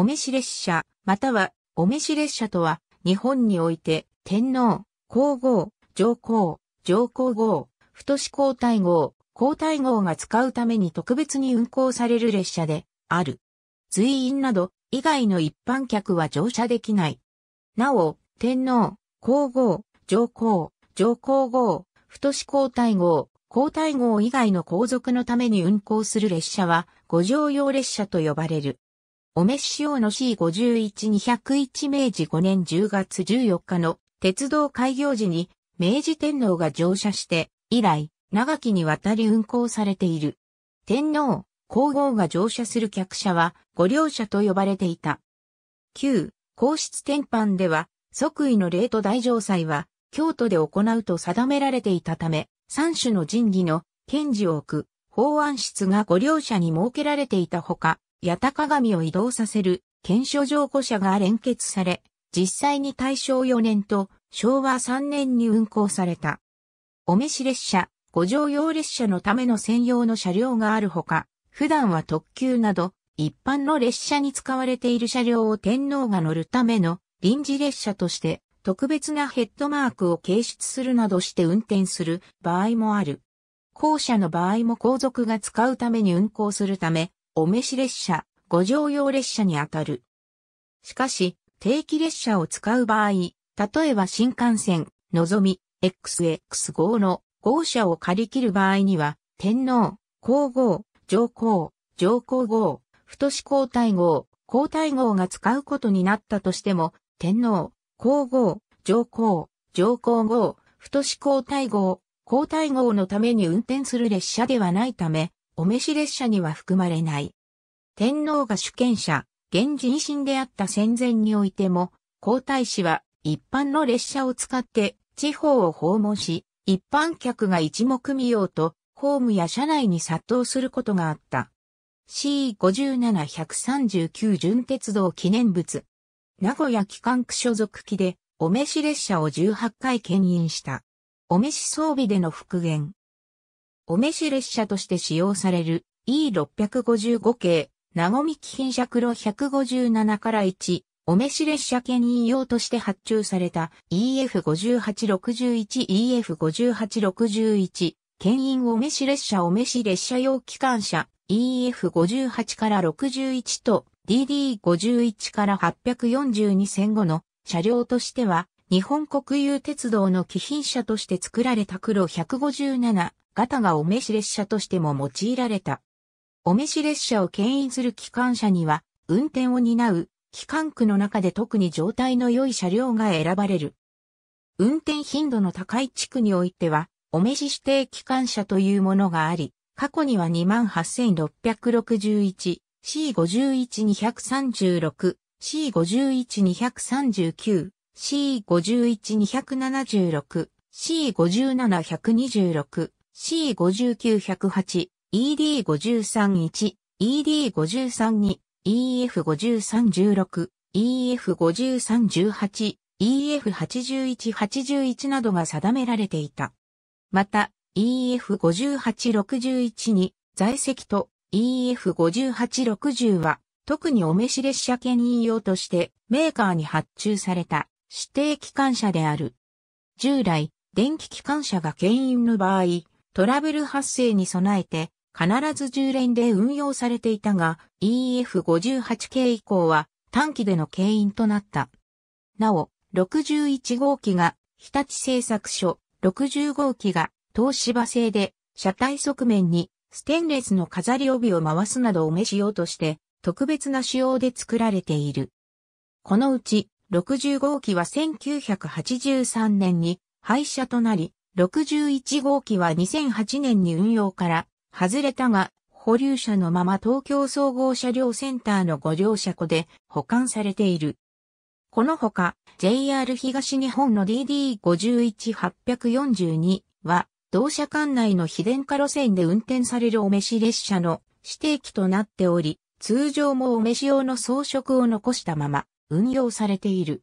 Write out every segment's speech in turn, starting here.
お召し列車、または、お召し列車とは、日本において、天皇、皇后、上皇、上皇后、太子皇太后、皇太后が使うために特別に運行される列車で、ある。随員など、以外の一般客は乗車できない。なお、天皇、皇后、上皇、上皇后、太子皇太后、皇太后以外の皇族のために運行する列車は、五条用列車と呼ばれる。お召し用の C51-201 明治5年10月14日の鉄道開業時に明治天皇が乗車して以来長きにわたり運行されている。天皇、皇后が乗車する客車は御両車と呼ばれていた。旧、皇室天板では即位の礼と大乗祭は京都で行うと定められていたため、三種の神器の検事を置く法案室が御両者に設けられていたほか、八田鏡を移動させる検証上古車が連結され、実際に大正4年と昭和3年に運行された。お召し列車、五条用列車のための専用の車両があるほか、普段は特急など、一般の列車に使われている車両を天皇が乗るための臨時列車として、特別なヘッドマークを掲出するなどして運転する場合もある。後者の場合も皇族が使うために運行するため、お召し列車、ご乗用列車にあたる。しかし、定期列車を使う場合、例えば新幹線、のぞみ、XX 号の号車を借り切る場合には、天皇、皇后、上皇、上皇后、太子皇太后、皇太后が使うことになったとしても、天皇、皇后、上皇、上皇后、太子皇太后、皇太后のために運転する列車ではないため、お召し列車には含まれない。天皇が主権者、現人心であった戦前においても、皇太子は一般の列車を使って地方を訪問し、一般客が一目見ようと、ホームや車内に殺到することがあった。C57139 巡鉄道記念物。名古屋機関区所属機で、お召し列車を18回牽引した。お召し装備での復元。お召し列車として使用される E655 系、なごみ機品車黒157から1、お召し列車兼引用として発注された EF5861、EF5861、牽引お召し列車お召し列車用機関車 EF58 から61と DD51 から842戦後の車両としては日本国有鉄道の機品車として作られた黒157型がお召し列車としても用いられた。お召し列車を牽引する機関車には、運転を担う、機関区の中で特に状態の良い車両が選ばれる。運転頻度の高い地区においては、お召し指定機関車というものがあり、過去には28,661、C51-236、C51-239、C51-276、C57-126、C59108、ED531、ED532、EF5316、EF5318、EF8181 などが定められていた。また、EF5861 に在籍と EF5860 は特にお召し列車牽引用としてメーカーに発注された指定機関車である。従来、電気機関車が牽引の場合、トラブル発生に備えて、必ず従連で運用されていたが、EF58 系以降は短期での牽引となった。なお、61号機が日立製作所、60号機が東芝製で、車体側面にステンレスの飾り帯を回すなどを召しようとして、特別な仕様で作られている。このうち、60号機は1983年に廃車となり、61号機は2008年に運用から外れたが、保留車のまま東京総合車両センターのご両車庫で保管されている。このほか、JR 東日本の DD51842 は、同社管内の非電化路線で運転されるお召し列車の指定機となっており、通常もお召し用の装飾を残したまま運用されている。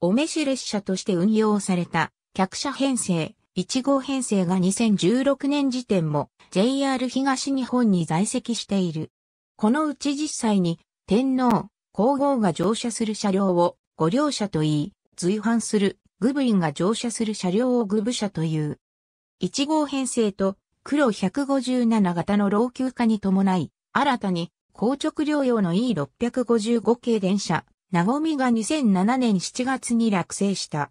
お召し列車として運用された客車編成、1号編成が2016年時点も JR 東日本に在籍している。このうち実際に天皇、皇后が乗車する車両を御両車と言い、随伴するグブインが乗車する車両をグブ車という。1号編成と黒157型の老朽化に伴い、新たに硬直療養の E655 系電車、なごみが2007年7月に落成した。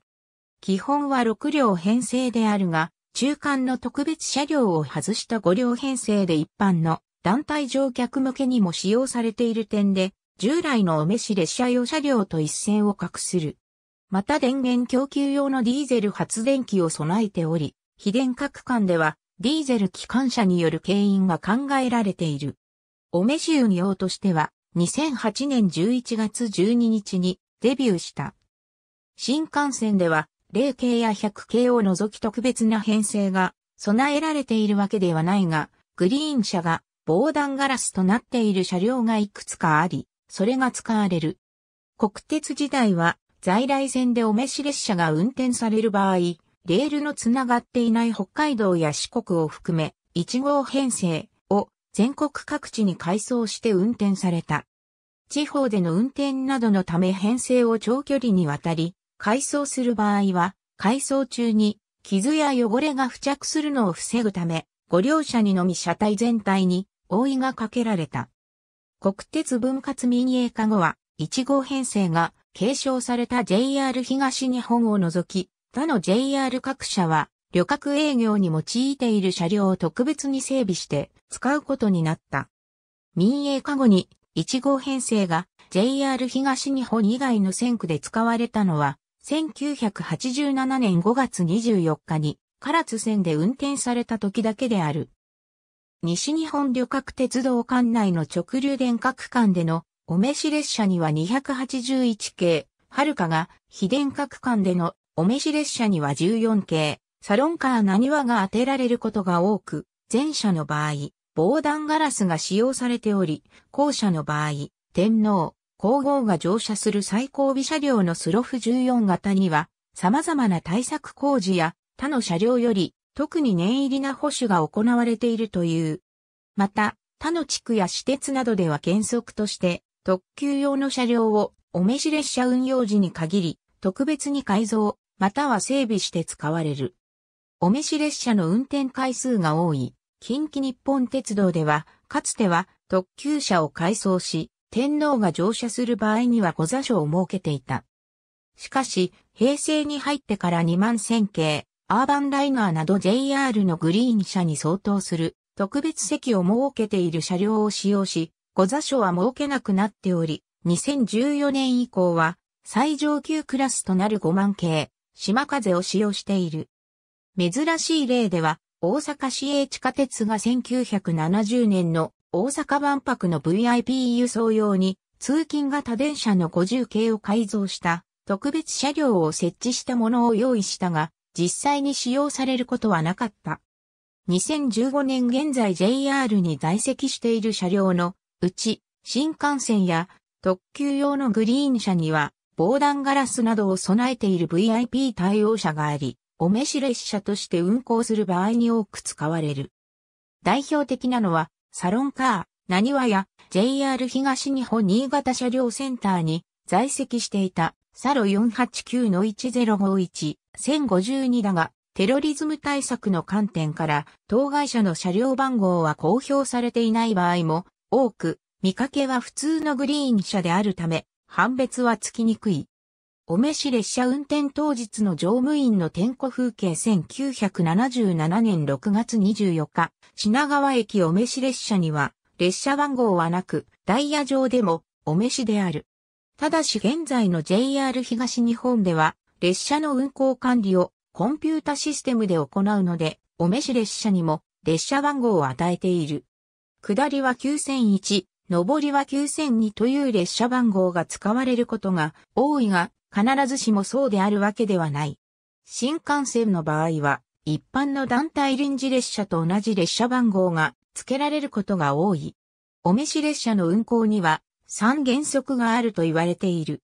基本は6両編成であるが、中間の特別車両を外した5両編成で一般の団体乗客向けにも使用されている点で、従来のお召し列車用車両と一線を画する。また電源供給用のディーゼル発電機を備えており、非電化区間ではディーゼル機関車による経引が考えられている。お召し運用としては、2008年11月12日にデビューした。新幹線では0系や100系を除き特別な編成が備えられているわけではないが、グリーン車が防弾ガラスとなっている車両がいくつかあり、それが使われる。国鉄時代は在来線でお召し列車が運転される場合、レールのつながっていない北海道や四国を含め、1号編成を全国各地に改装して運転された。地方での運転などのため編成を長距離にわたり、改装する場合は、改装中に傷や汚れが付着するのを防ぐため、ご両者にのみ車体全体に覆いがかけられた。国鉄分割民営化後は、1号編成が継承された JR 東日本を除き、他の JR 各社は、旅客営業に用いている車両を特別に整備して使うことになった。民営化後に1号編成が JR 東日本以外の線区で使われたのは1987年5月24日に唐津線で運転された時だけである。西日本旅客鉄道管内の直流電各間でのお召し列車には281系、はるかが非電各間でのお召し列車には14系、サロンカー何話が当てられることが多く、前者の場合、防弾ガラスが使用されており、後者の場合、天皇、皇后が乗車する最後尾車両のスロフ14型には、様々な対策工事や他の車両より特に念入りな保守が行われているという。また、他の地区や私鉄などでは原則として特急用の車両をお召し列車運用時に限り特別に改造または整備して使われる。お召し列車の運転回数が多い近畿日本鉄道ではかつては特急車を改装し天皇が乗車する場合には御座所を設けていた。しかし、平成に入ってから2万千系、アーバンライナーなど JR のグリーン車に相当する特別席を設けている車両を使用し、御座所は設けなくなっており、2014年以降は最上級クラスとなる5万系、島風を使用している。珍しい例では、大阪市営地下鉄が1970年の大阪万博の VIP 輸送用に通勤型電車の50系を改造した特別車両を設置したものを用意したが、実際に使用されることはなかった。2015年現在 JR に在籍している車両のうち、新幹線や特急用のグリーン車には防弾ガラスなどを備えている VIP 対応車があり、お召し列車として運行する場合に多く使われる。代表的なのは、サロンカー、なにわや JR 東日本新潟車両センターに在籍していたサロ489-1051、1052だが、テロリズム対策の観点から当該社の車両番号は公表されていない場合も多く、見かけは普通のグリーン車であるため、判別はつきにくい。お召し列車運転当日の乗務員の点呼風景1977年6月24日、品川駅お召し列車には、列車番号はなく、ダイヤ上でも、お召しである。ただし現在の JR 東日本では、列車の運行管理をコンピュータシステムで行うので、お召し列車にも列車番号を与えている。下りは9001、上りは9002という列車番号が使われることが多いが、必ずしもそうであるわけではない。新幹線の場合は、一般の団体臨時列車と同じ列車番号が付けられることが多い。お召し列車の運行には三原則があると言われている。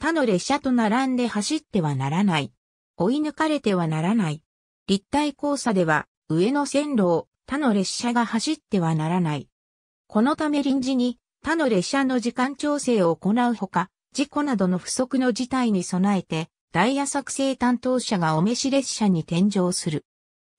他の列車と並んで走ってはならない。追い抜かれてはならない。立体交差では上の線路を他の列車が走ってはならない。このため臨時に他の列車の時間調整を行うほか、事故などの不測の事態に備えて、ダイヤ作成担当者がお召し列車に添乗する。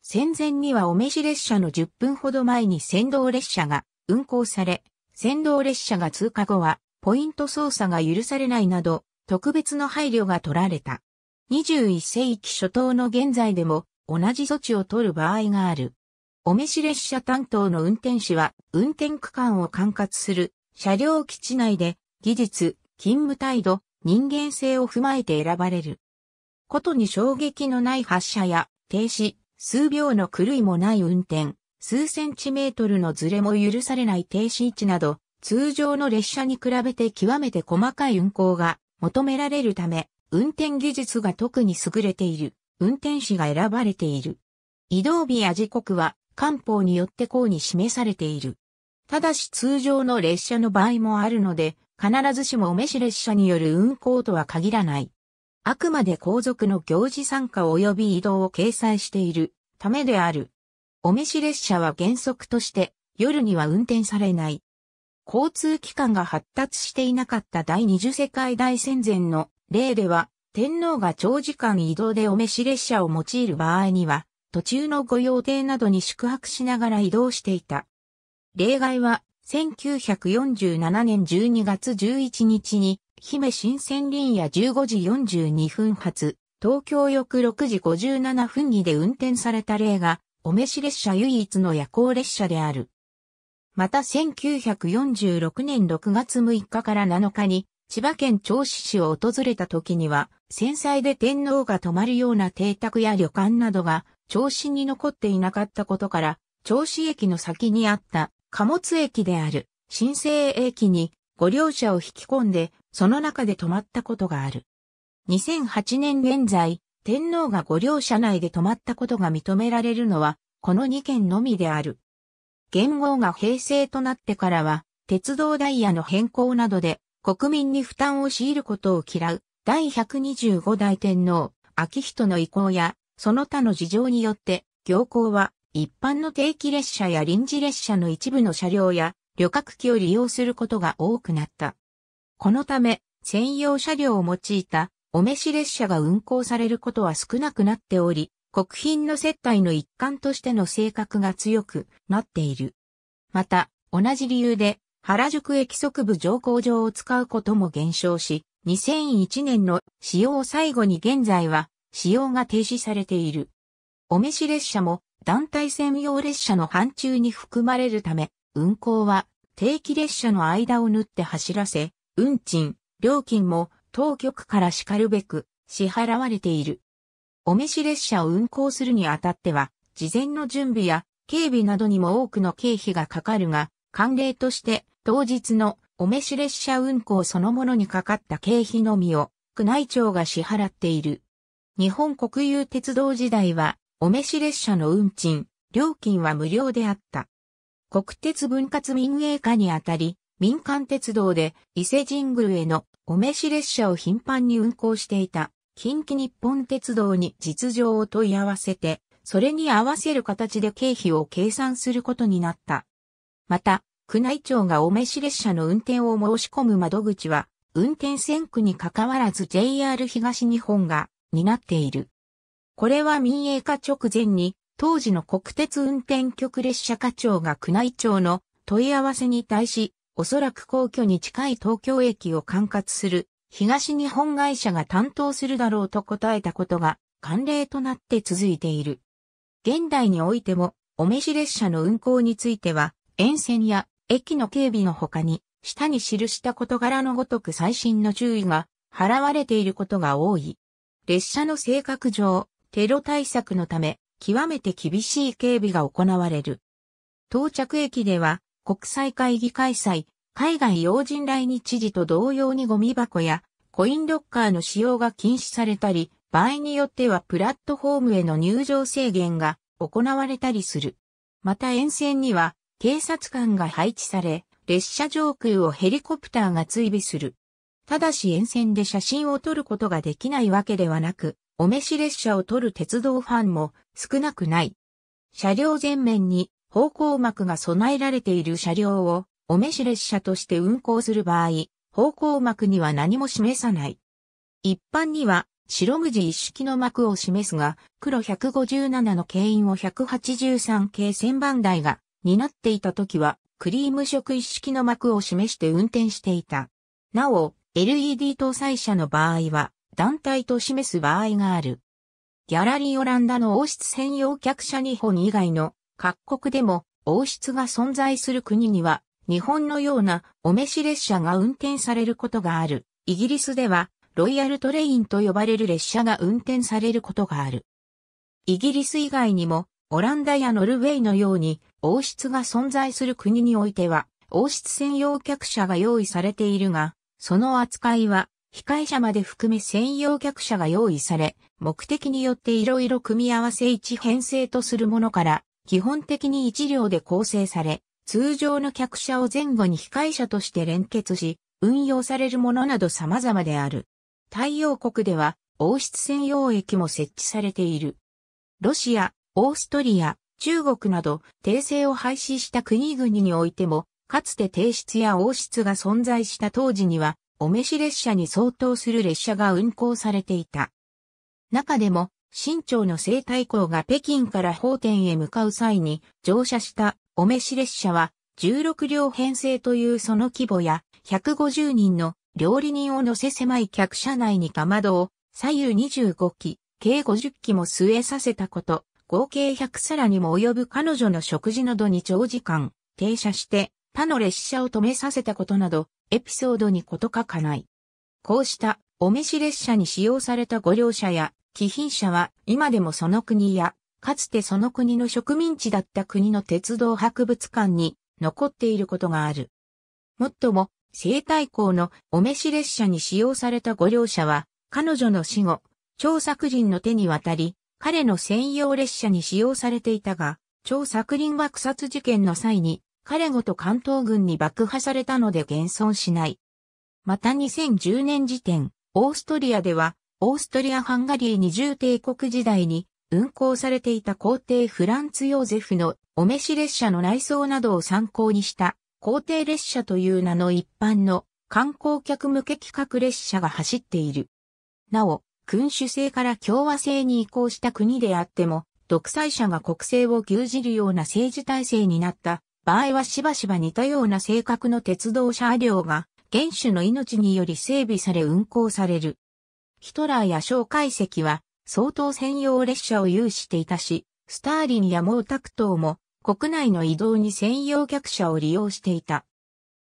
戦前にはお召し列車の10分ほど前に先導列車が運行され、先導列車が通過後は、ポイント操作が許されないなど、特別の配慮が取られた。21世紀初頭の現在でも、同じ措置を取る場合がある。お召し列車担当の運転士は、運転区間を管轄する、車両基地内で、技術、勤務態度、人間性を踏まえて選ばれる。ことに衝撃のない発射や停止、数秒の狂いもない運転、数センチメートルのズレも許されない停止位置など、通常の列車に比べて極めて細かい運行が求められるため、運転技術が特に優れている、運転士が選ばれている。移動日や時刻は、官報によってうに示されている。ただし通常の列車の場合もあるので、必ずしもお召し列車による運行とは限らない。あくまで皇族の行事参加及び移動を掲載しているためである。お召し列車は原則として夜には運転されない。交通機関が発達していなかった第二次世界大戦前の例では、天皇が長時間移動でお召し列車を用いる場合には、途中の御用邸などに宿泊しながら移動していた。例外は1947年12月11日に、姫新千林夜15時42分発、東京翌6時57分にで運転された例が、お召し列車唯一の夜行列車である。また1946年6月6日から7日に、千葉県銚子市を訪れた時には、戦災で天皇が泊まるような邸宅や旅館などが、銚子に残っていなかったことから、銚子駅の先にあった貨物駅である新生駅にご両者を引き込んで、その中で泊まったことがある。2008年現在、天皇が五両者内で泊まったことが認められるのは、この2件のみである。元号が平成となってからは、鉄道ダイヤの変更などで、国民に負担を強いることを嫌う、第125代天皇、秋人の意向や、その他の事情によって、行幸は、一般の定期列車や臨時列車の一部の車両や旅客機を利用することが多くなった。このため、専用車両を用いたお召し列車が運行されることは少なくなっており、国賓の接待の一環としての性格が強くなっている。また、同じ理由で、原宿駅側部乗降場を使うことも減少し、2001年の使用を最後に現在は使用が停止されている。お召し列車も団体専用列車の範疇に含まれるため、運行は定期列車の間を縫って走らせ、運賃、料金も当局からしかるべく支払われている。お召し列車を運行するにあたっては、事前の準備や警備などにも多くの経費がかかるが、慣例として当日のお召し列車運行そのものにかかった経費のみを宮内庁が支払っている。日本国有鉄道時代はお召し列車の運賃、料金は無料であった。国鉄分割民営化にあたり、民間鉄道で伊勢神宮へのお召し列車を頻繁に運行していた近畿日本鉄道に実情を問い合わせて、それに合わせる形で経費を計算することになった。また、宮内庁がお召し列車の運転を申し込む窓口は、運転線区に関わらず JR 東日本が担っている。これは民営化直前に、当時の国鉄運転局列車課長が宮内庁の問い合わせに対し、おそらく皇居に近い東京駅を管轄する東日本会社が担当するだろうと答えたことが慣例となって続いている。現代においても、お召し列車の運行については、沿線や駅の警備の他に、下に記した事柄のごとく最新の注意が払われていることが多い。列車の性格上、テロ対策のため、極めて厳しい警備が行われる。到着駅では、国際会議開催、海外要人来日時と同様にゴミ箱やコインロッカーの使用が禁止されたり、場合によってはプラットフォームへの入場制限が行われたりする。また沿線には警察官が配置され、列車上空をヘリコプターが追尾する。ただし沿線で写真を撮ることができないわけではなく、お召し列車を取る鉄道ファンも少なくない。車両前面に方向幕が備えられている車両をお召し列車として運行する場合、方向幕には何も示さない。一般には白無地一式の幕を示すが、黒157の牽引を183系1000番台が担っていた時は、クリーム色一式の幕を示して運転していた。なお、LED 搭載車の場合は、団体と示す場合がある。ギャラリーオランダの王室専用客車日本以外の各国でも王室が存在する国には日本のようなお召し列車が運転されることがある。イギリスではロイヤルトレインと呼ばれる列車が運転されることがある。イギリス以外にもオランダやノルウェーのように王室が存在する国においては王室専用客車が用意されているが、その扱いは控え車まで含め専用客車が用意され、目的によって色々組み合わせ一編成とするものから、基本的に一両で構成され、通常の客車を前後に控え車として連結し、運用されるものなど様々である。太陽国では、王室専用駅も設置されている。ロシア、オーストリア、中国など、訂正を廃止した国々においても、かつて帝室や王室が存在した当時には、お召し列車に相当する列車が運行されていた。中でも、新朝の生態港が北京から法天へ向かう際に乗車したお召し列車は16両編成というその規模や150人の料理人を乗せ狭い客車内にかまどを左右25機、計50機も据えさせたこと、合計100皿にも及ぶ彼女の食事などに長時間停車して他の列車を止めさせたことなどエピソードに事欠かない。こうしたお召し列車に使用されたご両者や貴賓車は今でもその国やかつてその国の植民地だった国の鉄道博物館に残っていることがある。もっとも、生態校のお召し列車に使用されたご両者は、彼女の死後、張作人の手に渡り、彼の専用列車に使用されていたが、張作人は草津事件の際に、彼ごと関東軍に爆破されたので現存しない。また2010年時点、オーストリアでは、オーストリア・ハンガリー二重帝国時代に運行されていた皇帝フランツ・ヨーゼフのお召し列車の内装などを参考にした皇帝列車という名の一般の観光客向け企画列車が走っている。なお、君主制から共和制に移行した国であっても、独裁者が国政を牛耳るような政治体制になった場合はしばしば似たような性格の鉄道車両が原種の命により整備され運行される。ヒトラーや蒋介石は相当専用列車を有していたし、スターリンや毛沢東も国内の移動に専用客車を利用していた。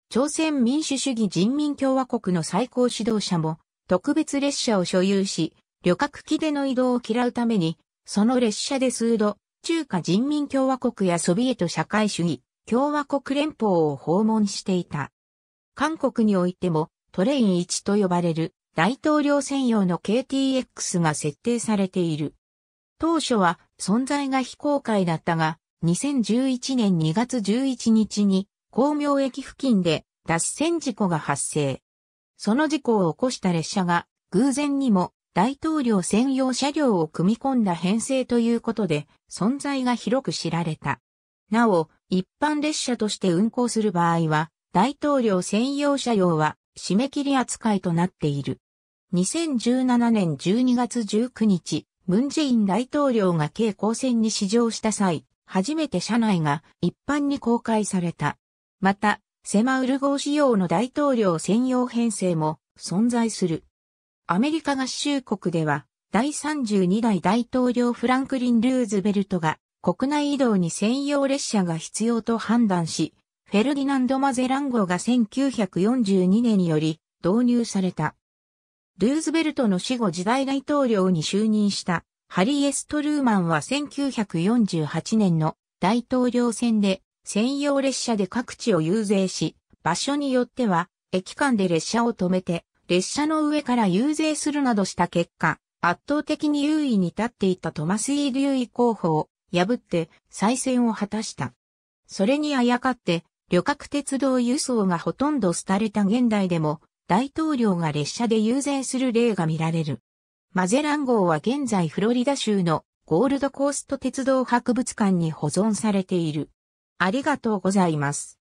朝鮮民主主義人民共和国の最高指導者も特別列車を所有し、旅客機での移動を嫌うために、その列車で数度、中華人民共和国やソビエト社会主義、共和国連邦を訪問していた。韓国においてもトレイン1と呼ばれる大統領専用の KTX が設定されている。当初は存在が非公開だったが、2011年2月11日に光明駅付近で脱線事故が発生。その事故を起こした列車が偶然にも大統領専用車両を組み込んだ編成ということで存在が広く知られた。なお、一般列車として運行する場合は、大統領専用車両は締め切り扱いとなっている。2017年12月19日、ムンジイン大統領が軽光線に試乗した際、初めて車内が一般に公開された。また、セマウル号仕様の大統領専用編成も存在する。アメリカ合衆国では、第32代大統領フランクリン・ルーズベルトが国内移動に専用列車が必要と判断し、フェルディナンド・マゼラン号が1942年により導入された。ルーズベルトの死後時代大統領に就任したハリー・エストルーマンは1948年の大統領選で専用列車で各地を遊説し、場所によっては駅間で列車を止めて列車の上から遊説するなどした結果、圧倒的に優位に立っていたトマス・イー・リューイ候補を破って再選を果たした。それにあやかって、旅客鉄道輸送がほとんど廃れた現代でも、大統領が列車で遊説する例が見られる。マゼラン号は現在フロリダ州のゴールドコースト鉄道博物館に保存されている。ありがとうございます。